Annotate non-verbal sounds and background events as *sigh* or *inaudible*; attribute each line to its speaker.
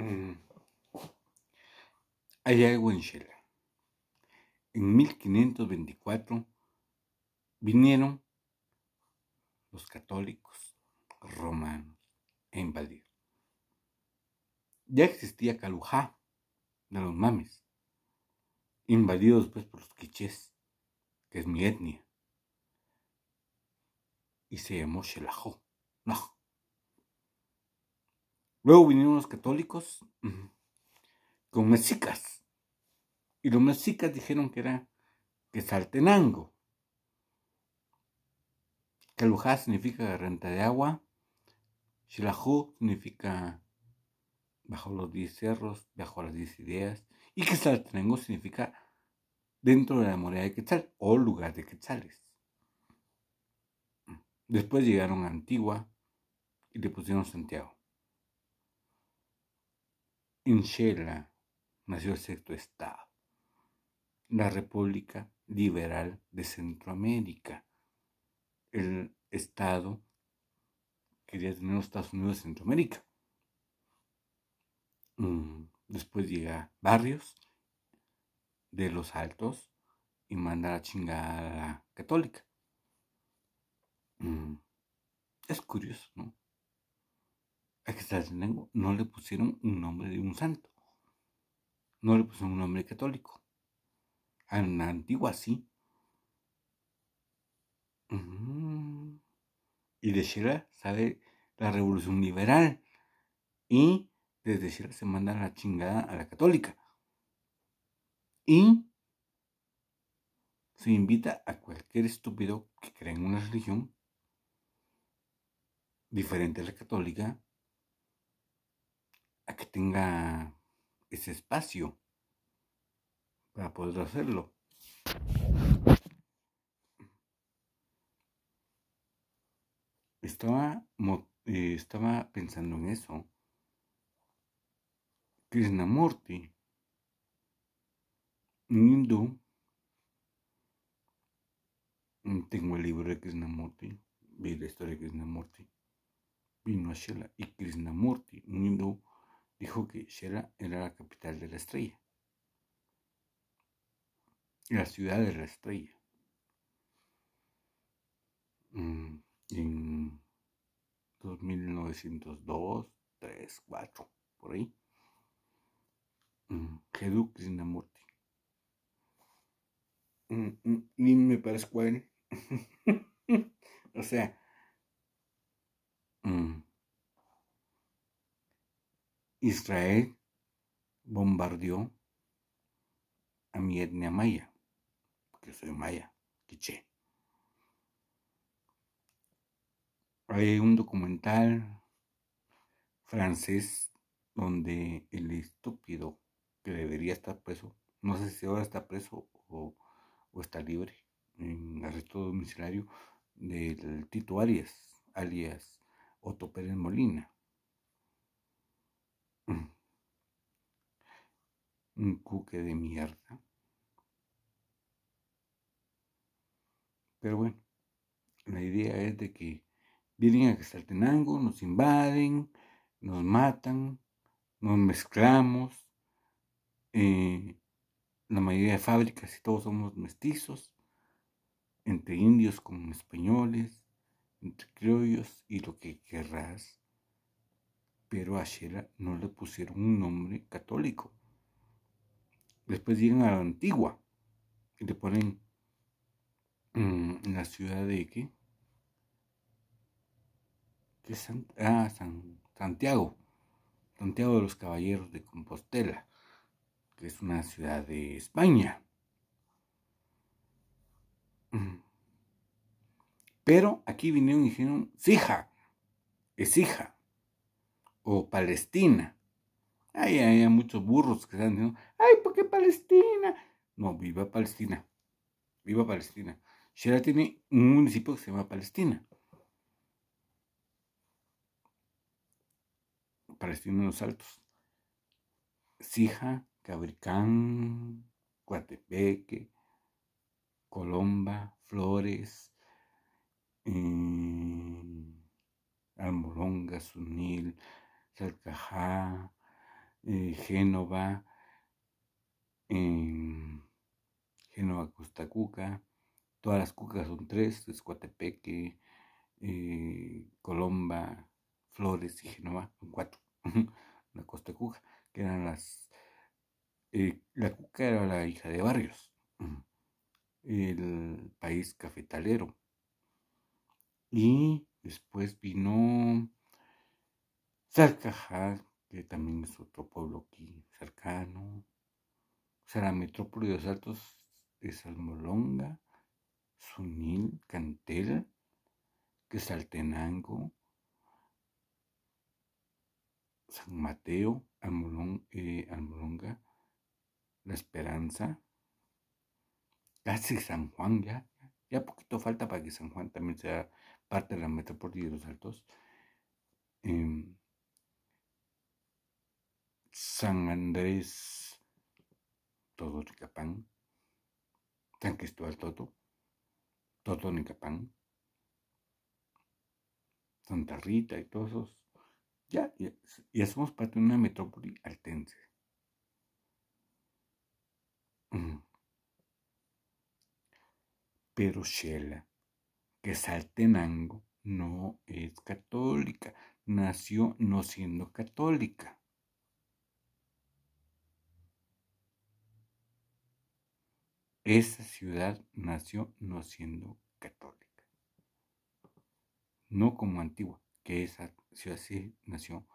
Speaker 1: Mm. Hay algo en Shela. En 1524 vinieron los católicos romanos a invadir. Ya existía Calujá de los mames, invadidos pues por los quichés, que es mi etnia, y se llamó Shelajó. Luego vinieron los católicos con mexicas. Y los mexicas dijeron que era que Saltenango. Calujá significa renta de agua. Shilajú significa bajo los diez cerros, bajo las diez ideas. Y que significa dentro de la morada de Quetzal o lugar de Quetzales. Después llegaron a Antigua y le pusieron Santiago. En Shela nació el sexto estado, la República Liberal de Centroamérica, el estado quería tener los Estados Unidos de Centroamérica. Mm, después llega Barrios de los Altos y manda la chingada católica. Mm, es curioso, ¿no? no le pusieron un nombre de un santo, no le pusieron un nombre católico. A una antigua sí. Y de Shira sale la revolución liberal. Y desde Shira se manda la chingada a la católica. Y se invita a cualquier estúpido que crea en una religión diferente a la católica que tenga ese espacio para poder hacerlo. Estaba, eh, estaba pensando en eso. Krishnamurti, un hindú, mm, tengo el libro de Krishnamurti, vi la historia de Krishnamurti, vino a Shela y Krishnamurti, un hindú, dijo que Shera era la capital de la estrella, la ciudad de la estrella. Mm, en 2902, 3, 4, por ahí. Gedú mm, Krishnamurti. Mm, ni me parece a *laughs* o sea, Israel bombardeó a mi etnia maya, porque soy maya, quiche. Hay un documental francés donde el estúpido que debería estar preso, no sé si ahora está preso o, o está libre, en arresto domiciliario del Tito Arias, alias Otto Pérez Molina Mm. Un cuque de mierda. Pero bueno, la idea es de que vienen a saltenango nos invaden, nos matan, nos mezclamos. Eh, la mayoría de fábricas y todos somos mestizos, entre indios como españoles, entre criollos y lo que querrás pero a Shela no le pusieron un nombre católico. Después llegan a la Antigua y le ponen mm, En la ciudad de qué? ¿Qué ah, San, Santiago. Santiago de los Caballeros de Compostela, que es una ciudad de España. Pero aquí vinieron y dijeron, Sija, es hija o Palestina. hay muchos burros que están diciendo, ay, ¿por qué Palestina? No, viva Palestina. Viva Palestina. Shira tiene un municipio que se llama Palestina. Palestina en los Altos. Sija, Cabricán, ...Cuatepeque... Colomba, Flores, eh, Sunil, Alcajá, eh, Génova, em, Génova, Costa Génova Costacuca, todas las cucas son tres, Escuatepeque, eh, Colomba, Flores y Génova, son cuatro, *laughs* la Costa Cuca, que eran las... Eh, la Cuca era la hija de Barrios, *clears throat* el país cafetalero. Y después vino Salcajar, que también es otro pueblo aquí cercano. O sea, la metrópoli de los Altos es Almolonga, Sunil, Cantel, Quesaltenango, San Mateo, eh, Almolonga, La Esperanza, casi San Juan ya. Ya poquito falta para que San Juan también sea parte de la metrópoli de los Altos. Em, San Andrés Todo Nicapán San Cristóbal Toto, Nicapán Santa Rita y todos esos. Ya, ya somos parte de una metrópoli altense. Mm. Pero Shela, que es altenango, no es católica, nació no siendo católica. esa ciudad nació no siendo católica. No como Antigua, que esa ciudad sí nació